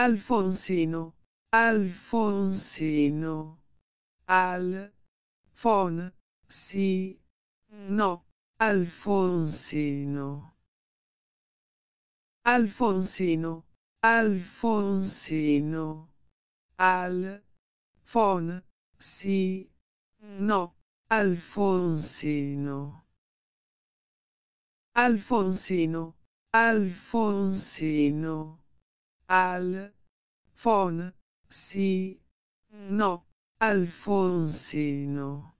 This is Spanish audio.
Alfonsino, Alfonsino, Alfon, si, no, Alfonsino. Alfonsino, Alfonsino, al, fon, si, no, Alfonsino. Alfonsino, Alfonsino al, fon, si, no, Alfonsino.